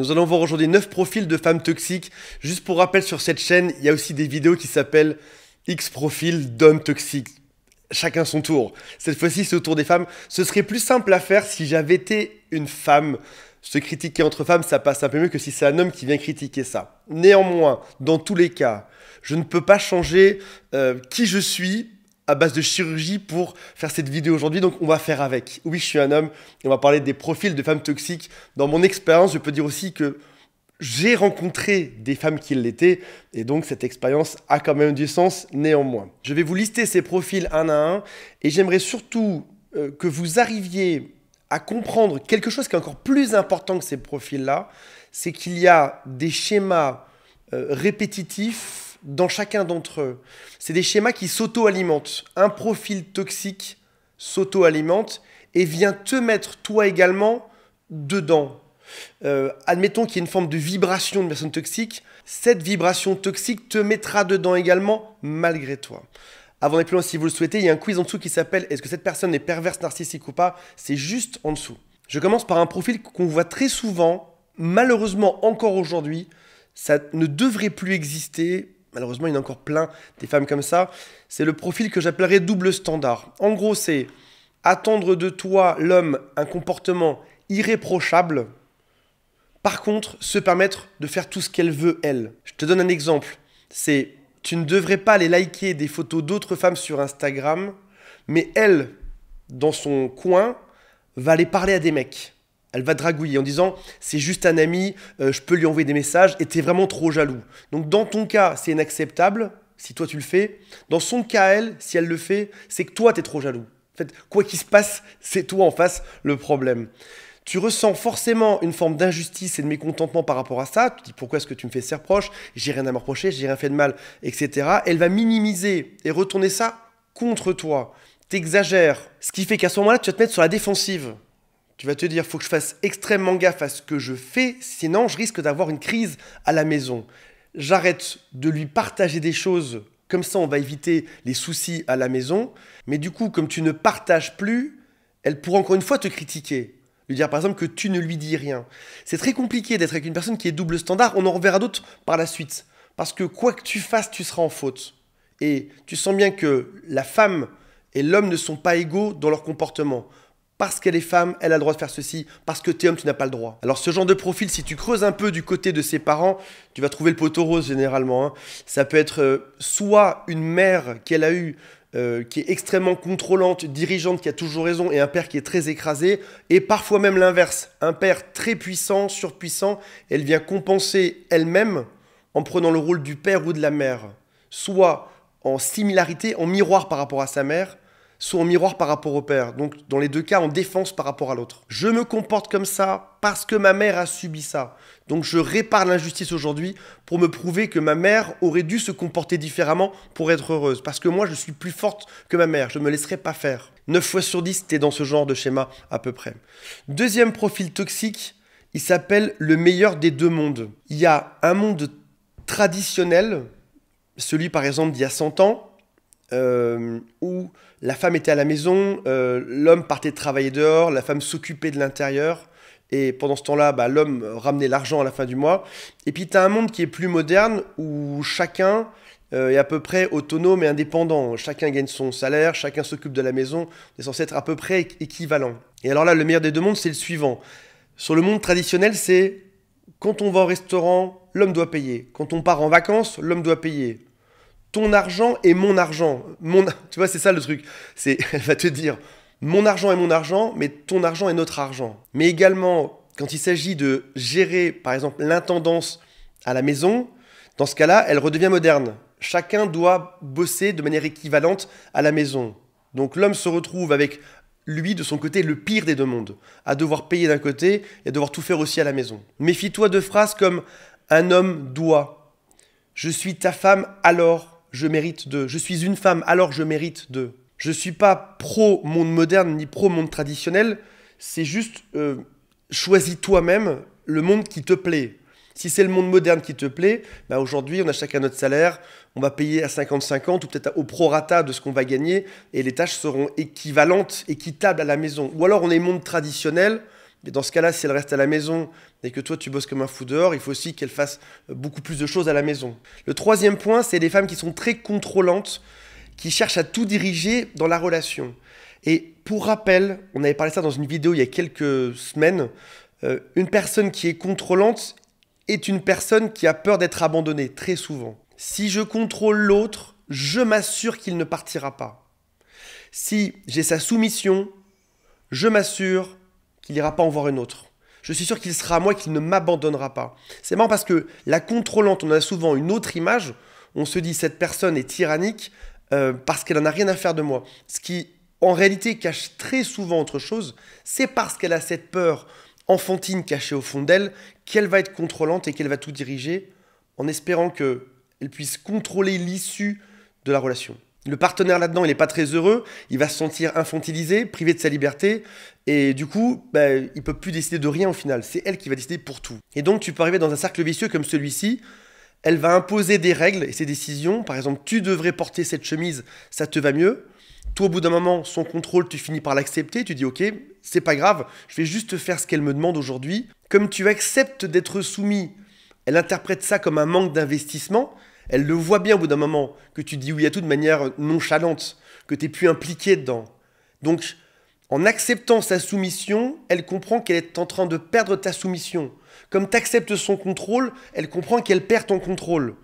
Nous allons voir aujourd'hui 9 profils de femmes toxiques. Juste pour rappel, sur cette chaîne, il y a aussi des vidéos qui s'appellent X profils d'hommes toxiques. Chacun son tour. Cette fois-ci, c'est au tour des femmes. Ce serait plus simple à faire si j'avais été une femme. Se critiquer entre femmes, ça passe un peu mieux que si c'est un homme qui vient critiquer ça. Néanmoins, dans tous les cas, je ne peux pas changer euh, qui je suis à base de chirurgie pour faire cette vidéo aujourd'hui, donc on va faire avec. Oui, je suis un homme on va parler des profils de femmes toxiques. Dans mon expérience, je peux dire aussi que j'ai rencontré des femmes qui l'étaient et donc cette expérience a quand même du sens néanmoins. Je vais vous lister ces profils un à un et j'aimerais surtout euh, que vous arriviez à comprendre quelque chose qui est encore plus important que ces profils-là, c'est qu'il y a des schémas euh, répétitifs dans chacun d'entre eux. C'est des schémas qui s'auto-alimentent. Un profil toxique s'auto-alimente et vient te mettre toi également dedans. Euh, admettons qu'il y ait une forme de vibration de personne toxique, cette vibration toxique te mettra dedans également malgré toi. Avant d'aller plus loin, si vous le souhaitez, il y a un quiz en dessous qui s'appelle Est-ce que cette personne est perverse, narcissique ou pas C'est juste en dessous. Je commence par un profil qu'on voit très souvent, malheureusement encore aujourd'hui. Ça ne devrait plus exister malheureusement, il y a encore plein des femmes comme ça. C'est le profil que j'appellerais double standard. En gros, c'est attendre de toi, l'homme, un comportement irréprochable. Par contre, se permettre de faire tout ce qu'elle veut, elle. Je te donne un exemple. C'est tu ne devrais pas aller liker des photos d'autres femmes sur Instagram, mais elle, dans son coin, va aller parler à des mecs. Elle va dragouiller en disant c'est juste un ami, euh, je peux lui envoyer des messages et t'es vraiment trop jaloux. Donc dans ton cas, c'est inacceptable si toi tu le fais. Dans son cas, elle, si elle le fait, c'est que toi t'es trop jaloux. En fait, quoi qu'il se passe, c'est toi en face le problème. Tu ressens forcément une forme d'injustice et de mécontentement par rapport à ça. Tu te dis pourquoi est-ce que tu me fais ces reproches J'ai rien à me reprocher, j'ai rien fait de mal, etc. Elle va minimiser et retourner ça contre toi. T'exagères. Ce qui fait qu'à ce moment-là, tu vas te mettre sur la défensive. Tu vas te dire, faut que je fasse extrêmement gaffe à ce que je fais, sinon je risque d'avoir une crise à la maison. J'arrête de lui partager des choses, comme ça on va éviter les soucis à la maison. Mais du coup, comme tu ne partages plus, elle pourra encore une fois te critiquer. Lui dire par exemple que tu ne lui dis rien. C'est très compliqué d'être avec une personne qui est double standard, on en reverra d'autres par la suite. Parce que quoi que tu fasses, tu seras en faute. Et tu sens bien que la femme et l'homme ne sont pas égaux dans leur comportement parce qu'elle est femme, elle a le droit de faire ceci, parce que t'es homme, tu n'as pas le droit. Alors ce genre de profil, si tu creuses un peu du côté de ses parents, tu vas trouver le poteau rose généralement. Hein. Ça peut être euh, soit une mère qu'elle a eue, euh, qui est extrêmement contrôlante, dirigeante, qui a toujours raison, et un père qui est très écrasé, et parfois même l'inverse, un père très puissant, surpuissant, elle vient compenser elle-même en prenant le rôle du père ou de la mère, soit en similarité, en miroir par rapport à sa mère, sont en miroir par rapport au père. Donc, dans les deux cas, en défense par rapport à l'autre. Je me comporte comme ça parce que ma mère a subi ça. Donc, je répare l'injustice aujourd'hui pour me prouver que ma mère aurait dû se comporter différemment pour être heureuse. Parce que moi, je suis plus forte que ma mère. Je ne me laisserai pas faire. 9 fois sur 10, t'es dans ce genre de schéma à peu près. Deuxième profil toxique, il s'appelle le meilleur des deux mondes. Il y a un monde traditionnel, celui par exemple d'il y a 100 ans, euh, où la femme était à la maison, euh, l'homme partait travailler dehors, la femme s'occupait de l'intérieur. Et pendant ce temps-là, bah, l'homme ramenait l'argent à la fin du mois. Et puis, tu as un monde qui est plus moderne où chacun euh, est à peu près autonome et indépendant. Chacun gagne son salaire, chacun s'occupe de la maison. c'est censé être à peu près équivalent. Et alors là, le meilleur des deux mondes, c'est le suivant. Sur le monde traditionnel, c'est quand on va au restaurant, l'homme doit payer. Quand on part en vacances, l'homme doit payer ton argent est mon argent. tu vois, c'est ça le truc. C'est, elle va te dire, mon argent est mon argent, mais ton argent est notre argent. Mais également, quand il s'agit de gérer, par exemple, l'intendance à la maison, dans ce cas-là, elle redevient moderne. Chacun doit bosser de manière équivalente à la maison. Donc l'homme se retrouve avec lui, de son côté, le pire des deux mondes, à devoir payer d'un côté et à devoir tout faire aussi à la maison. Méfie-toi de phrases comme un homme doit, je suis ta femme alors, je mérite de. Je suis une femme, alors je mérite de. Je ne suis pas pro monde moderne ni pro monde traditionnel. C'est juste euh, choisis toi-même le monde qui te plaît. Si c'est le monde moderne qui te plaît, bah, aujourd'hui on a chacun notre salaire, on va payer à 50-50 ou peut-être au prorata de ce qu'on va gagner et les tâches seront équivalentes, équitables à la maison. Ou alors on est monde traditionnel, mais dans ce cas-là, si elle reste à la maison et que toi tu bosses comme un fou dehors, il faut aussi qu'elle fasse euh, beaucoup plus de choses à la maison. Le troisième point, c'est les femmes qui sont très contrôlantes, qui cherchent à tout diriger dans la relation. Et pour rappel, on avait parlé ça dans une vidéo il y a quelques semaines, euh, une personne qui est contrôlante est une personne qui a peur d'être abandonnée, très souvent. Si je contrôle l'autre, je m'assure qu'il ne partira pas. Si j'ai sa soumission, je m'assure qu'il n'ira pas en voir une autre. Je suis sûr qu'il sera à moi et qu'il ne m'abandonnera pas. C'est marrant parce que la contrôlante, on a souvent une autre image. On se dit cette personne est tyrannique euh, parce qu'elle n'en a rien à faire de moi. Ce qui, en réalité, cache très souvent autre chose. C'est parce qu'elle a cette peur enfantine cachée au fond d'elle qu'elle va être contrôlante et qu'elle va tout diriger en espérant qu'elle puisse contrôler l'issue de la relation. Le partenaire là-dedans, il n'est pas très heureux, il va se sentir infantilisé, privé de sa liberté, et du coup, ben, il ne peut plus décider de rien au final. C'est elle qui va décider pour tout. Et donc, tu peux arriver dans un cercle vicieux comme celui-ci. Elle va imposer des règles et ses décisions. Par exemple, tu devrais porter cette chemise, ça te va mieux. Toi, au bout d'un moment, son contrôle, tu finis par l'accepter. Tu dis, ok, c'est pas grave, je vais juste faire ce qu'elle me demande aujourd'hui. Comme tu acceptes d'être soumis, elle interprète ça comme un manque d'investissement. Elle le voit bien au bout d'un moment que tu dis oui à tout de manière nonchalante, que tu n'es plus impliqué dedans. Donc, en acceptant sa soumission, elle comprend qu'elle est en train de perdre ta soumission. Comme tu acceptes son contrôle, elle comprend qu'elle perd ton contrôle.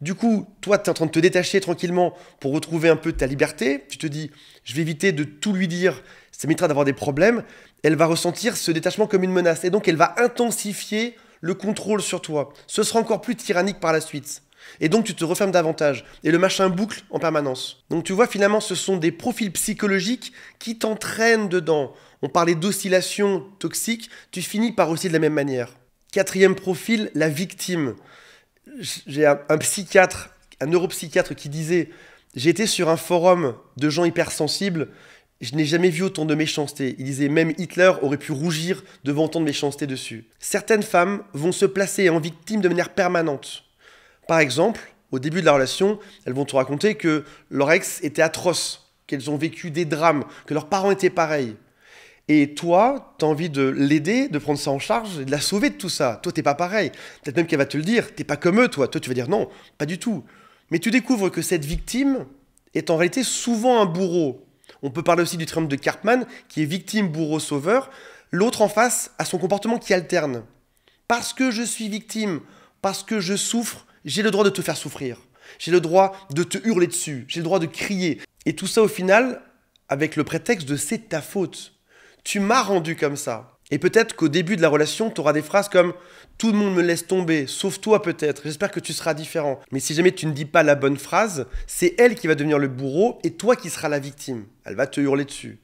Du coup, toi, tu es en train de te détacher tranquillement pour retrouver un peu ta liberté. Tu te dis, je vais éviter de tout lui dire, ça m'évitera d'avoir des problèmes. Elle va ressentir ce détachement comme une menace. Et donc, elle va intensifier le contrôle sur toi. Ce sera encore plus tyrannique par la suite. Et donc tu te refermes davantage. Et le machin boucle en permanence. Donc tu vois, finalement, ce sont des profils psychologiques qui t'entraînent dedans. On parlait d'oscillation toxique, tu finis par aussi de la même manière. Quatrième profil, la victime. J'ai un, psychiatre, un neuropsychiatre qui disait, j'étais sur un forum de gens hypersensibles, je n'ai jamais vu autant de méchanceté. Il disait même Hitler aurait pu rougir devant tant de méchanceté dessus. Certaines femmes vont se placer en victime de manière permanente. Par exemple, au début de la relation, elles vont te raconter que leur ex était atroce, qu'elles ont vécu des drames, que leurs parents étaient pareils. Et toi, tu as envie de l'aider, de prendre ça en charge de la sauver de tout ça. Toi, t'es pas pareil. Peut-être même qu'elle va te le dire, t'es pas comme eux, toi. Toi, tu vas dire non, pas du tout. Mais tu découvres que cette victime est en réalité souvent un bourreau. On peut parler aussi du triomphe de Cartman, qui est victime, bourreau, sauveur. L'autre en face a son comportement qui alterne. Parce que je suis victime, parce que je souffre, j'ai le droit de te faire souffrir. J'ai le droit de te hurler dessus. J'ai le droit de crier. Et tout ça au final, avec le prétexte de c'est ta faute. Tu m'as rendu comme ça. Et peut-être qu'au début de la relation, tu auras des phrases comme Tout le monde me laisse tomber, sauf toi peut-être, j'espère que tu seras différent. Mais si jamais tu ne dis pas la bonne phrase, c'est elle qui va devenir le bourreau et toi qui seras la victime. Elle va te hurler dessus.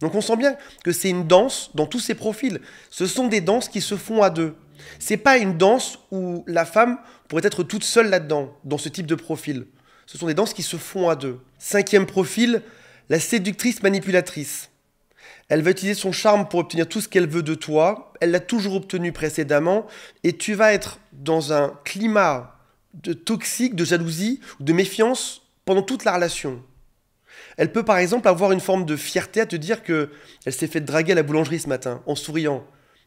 Donc on sent bien que c'est une danse dans tous ces profils. Ce sont des danses qui se font à deux. C'est pas une danse où la femme pourrait être toute seule là-dedans, dans ce type de profil. Ce sont des danses qui se font à deux. Cinquième profil, la séductrice manipulatrice. Elle va utiliser son charme pour obtenir tout ce qu'elle veut de toi. Elle l'a toujours obtenu précédemment. Et tu vas être dans un climat de toxique, de jalousie ou de méfiance pendant toute la relation. Elle peut par exemple avoir une forme de fierté à te dire qu'elle s'est fait draguer à la boulangerie ce matin en souriant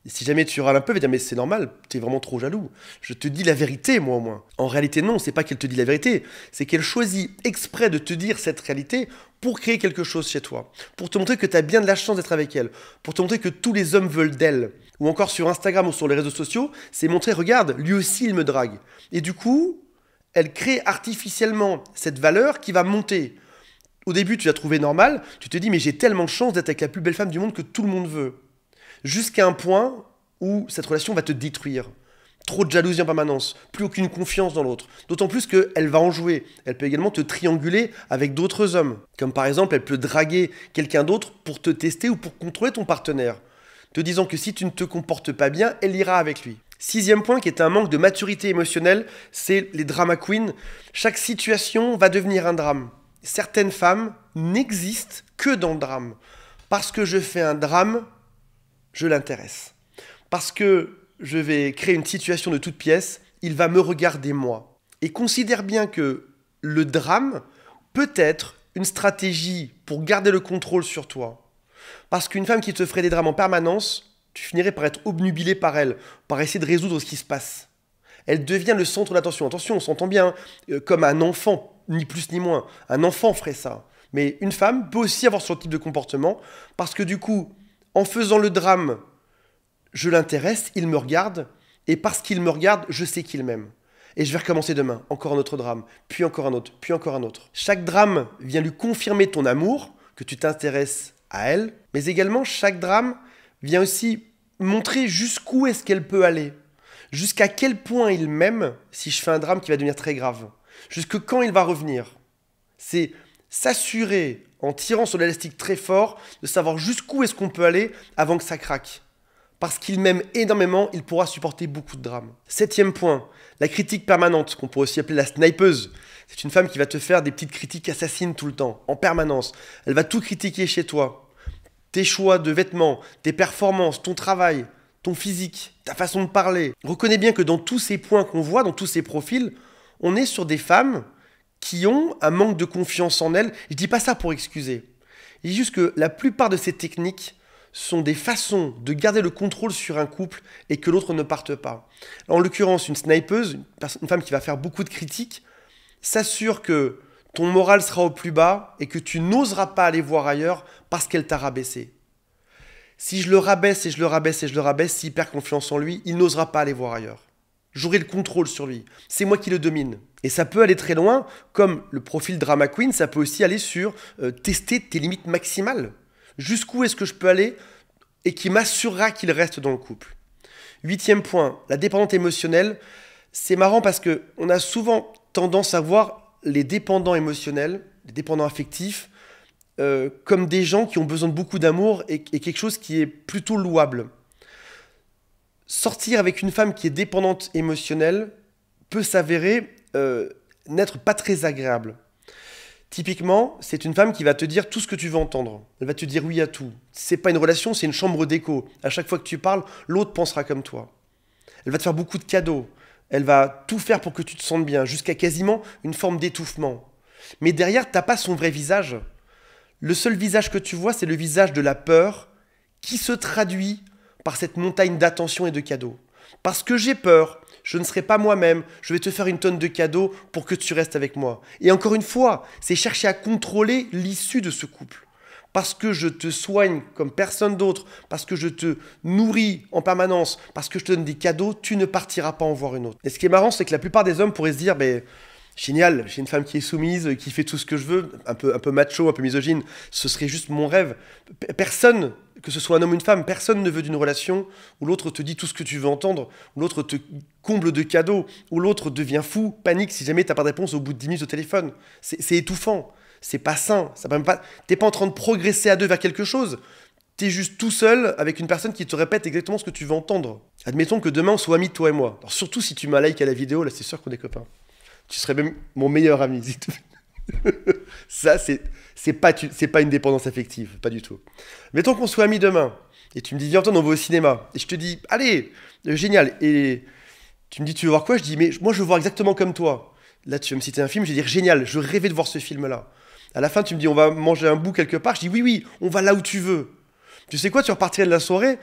si jamais tu râles un peu, je vas dire mais c'est normal, tu es vraiment trop jaloux. Je te dis la vérité, moi au moins. En réalité, non, c'est pas qu'elle te dit la vérité, c'est qu'elle choisit exprès de te dire cette réalité pour créer quelque chose chez toi, pour te montrer que t'as bien de la chance d'être avec elle, pour te montrer que tous les hommes veulent d'elle. Ou encore sur Instagram ou sur les réseaux sociaux, c'est montrer, regarde, lui aussi il me drague. Et du coup, elle crée artificiellement cette valeur qui va monter. Au début, tu l'as trouvé normal, tu te dis mais j'ai tellement de chance d'être avec la plus belle femme du monde que tout le monde veut jusqu'à un point où cette relation va te détruire. Trop de jalousie en permanence, plus aucune confiance dans l'autre. D'autant plus qu'elle va en jouer. Elle peut également te trianguler avec d'autres hommes. Comme par exemple, elle peut draguer quelqu'un d'autre pour te tester ou pour contrôler ton partenaire. Te disant que si tu ne te comportes pas bien, elle ira avec lui. Sixième point qui est un manque de maturité émotionnelle, c'est les drama queens. Chaque situation va devenir un drame. Certaines femmes n'existent que dans le drame. Parce que je fais un drame, je l'intéresse. Parce que je vais créer une situation de toute pièce, il va me regarder moi. Et considère bien que le drame peut être une stratégie pour garder le contrôle sur toi. Parce qu'une femme qui te ferait des drames en permanence, tu finirais par être obnubilé par elle, par essayer de résoudre ce qui se passe. Elle devient le centre d'attention. Attention, on s'entend bien, euh, comme un enfant, ni plus ni moins. Un enfant ferait ça. Mais une femme peut aussi avoir ce type de comportement, parce que du coup, en faisant le drame, je l'intéresse, il me regarde, et parce qu'il me regarde, je sais qu'il m'aime. Et je vais recommencer demain, encore un autre drame, puis encore un autre, puis encore un autre. Chaque drame vient lui confirmer ton amour, que tu t'intéresses à elle, mais également chaque drame vient aussi montrer jusqu'où est-ce qu'elle peut aller, jusqu'à quel point il m'aime si je fais un drame qui va devenir très grave, jusque quand il va revenir. C'est s'assurer en tirant sur l'élastique très fort, de savoir jusqu'où est-ce qu'on peut aller avant que ça craque. Parce qu'il m'aime énormément, il pourra supporter beaucoup de drames. Septième point, la critique permanente, qu'on pourrait aussi appeler la snipeuse. C'est une femme qui va te faire des petites critiques assassines tout le temps, en permanence. Elle va tout critiquer chez toi. Tes choix de vêtements, tes performances, ton travail, ton physique, ta façon de parler. Reconnais bien que dans tous ces points qu'on voit, dans tous ces profils, on est sur des femmes qui ont un manque de confiance en elles. Je dis pas ça pour excuser. Il dis juste que la plupart de ces techniques sont des façons de garder le contrôle sur un couple et que l'autre ne parte pas. En l'occurrence, une snipeuse, une femme qui va faire beaucoup de critiques, s'assure que ton moral sera au plus bas et que tu n'oseras pas aller voir ailleurs parce qu'elle t'a rabaissé. Si je le rabaisse et je le rabaisse et je le rabaisse, s'il perd confiance en lui, il n'osera pas aller voir ailleurs j'aurai le contrôle sur lui. C'est moi qui le domine. Et ça peut aller très loin, comme le profil drama queen, ça peut aussi aller sur euh, tester tes limites maximales. Jusqu'où est-ce que je peux aller et qui m'assurera qu'il reste dans le couple. Huitième point, la dépendante émotionnelle. C'est marrant parce que on a souvent tendance à voir les dépendants émotionnels, les dépendants affectifs, euh, comme des gens qui ont besoin de beaucoup d'amour et quelque chose qui est plutôt louable sortir avec une femme qui est dépendante émotionnelle peut s'avérer euh, n'être pas très agréable. Typiquement, c'est une femme qui va te dire tout ce que tu veux entendre. Elle va te dire oui à tout. C'est pas une relation, c'est une chambre d'écho. À chaque fois que tu parles, l'autre pensera comme toi. Elle va te faire beaucoup de cadeaux. Elle va tout faire pour que tu te sentes bien, jusqu'à quasiment une forme d'étouffement. Mais derrière, t'as pas son vrai visage. Le seul visage que tu vois, c'est le visage de la peur qui se traduit par cette montagne d'attention et de cadeaux. Parce que j'ai peur, je ne serai pas moi-même, je vais te faire une tonne de cadeaux pour que tu restes avec moi. Et encore une fois, c'est chercher à contrôler l'issue de ce couple. Parce que je te soigne comme personne d'autre, parce que je te nourris en permanence, parce que je te donne des cadeaux, tu ne partiras pas en voir une autre. Et ce qui est marrant, c'est que la plupart des hommes pourraient se dire, mais génial, j'ai une femme qui est soumise, qui fait tout ce que je veux, un peu, un peu macho, un peu misogyne, ce serait juste mon rêve. Personne que ce soit un homme ou une femme, personne ne veut d'une relation où l'autre te dit tout ce que tu veux entendre, où l'autre te comble de cadeaux, où l'autre devient fou, panique si jamais t'as pas de réponse au bout de 10 minutes au téléphone. C'est étouffant, c'est pas sain, ça même pas. T'es pas en train de progresser à deux vers quelque chose. T'es juste tout seul avec une personne qui te répète exactement ce que tu veux entendre. Admettons que demain on soit amis toi et moi. surtout si tu m'as like à la vidéo, là c'est sûr qu'on est copains. Tu serais même mon meilleur ami. ça, c'est, pas, pas une dépendance affective, pas du tout. Mettons qu'on soit amis demain, et tu me dis, viens, on va au cinéma. Et je te dis, allez, euh, génial. Et tu me dis, tu veux voir quoi Je dis, mais moi, je veux voir exactement comme toi. Là, tu vas me citer un film, je vais dire, génial, je rêvais de voir ce film-là. À la fin, tu me dis, on va manger un bout quelque part. Je dis, oui, oui, on va là où tu veux. Tu sais quoi, tu repartirais de la soirée,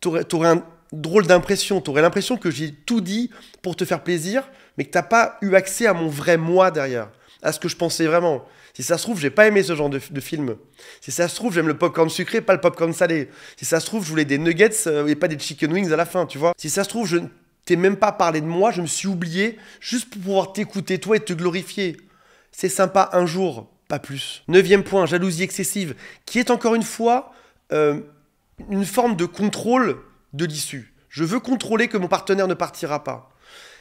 tu aurais un drôle d'impression, tu aurais l'impression que j'ai tout dit pour te faire plaisir, mais que t'as pas eu accès à mon vrai moi derrière à ce que je pensais vraiment. Si ça se trouve, j'ai pas aimé ce genre de, film. Si ça se trouve, j'aime le popcorn sucré, pas le popcorn salé. Si ça se trouve, je voulais des nuggets euh, et pas des chicken wings à la fin, tu vois. Si ça se trouve, je ne t'ai même pas parlé de moi, je me suis oublié juste pour pouvoir t'écouter toi et te glorifier. C'est sympa un jour, pas plus. Neuvième point, jalousie excessive, qui est encore une fois euh, une forme de contrôle de l'issue. Je veux contrôler que mon partenaire ne partira pas.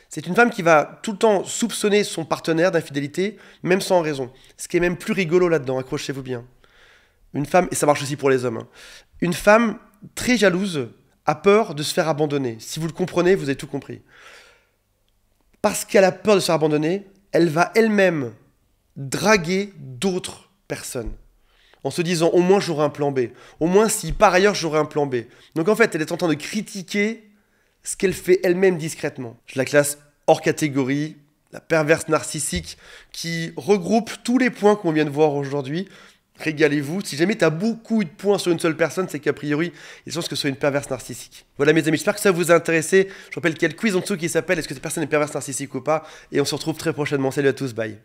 C'est une femme qui va tout le temps soupçonner son partenaire d'infidélité, même sans raison. Ce qui est même plus rigolo là-dedans, accrochez-vous bien. Une femme, et ça marche aussi pour les hommes, hein. une femme très jalouse a peur de se faire abandonner. Si vous le comprenez, vous avez tout compris. Parce qu'elle a peur de se faire abandonner, elle va elle-même draguer d'autres personnes. En se disant, au moins j'aurai un plan B. Au moins si par ailleurs j'aurai un plan B. Donc en fait, elle est en train de critiquer ce qu'elle fait elle-même discrètement. Je la classe hors catégorie, la perverse narcissique qui regroupe tous les points qu'on vient de voir aujourd'hui. Régalez-vous. Si jamais tu as beaucoup de points sur une seule personne, c'est qu'a priori, il pensent que ce soit une perverse narcissique. Voilà, mes amis, j'espère que ça vous a intéressé. Je rappelle qu'il y a le quiz en dessous qui s'appelle Est-ce que cette personne est perverse narcissique ou pas Et on se retrouve très prochainement. Salut à tous, bye.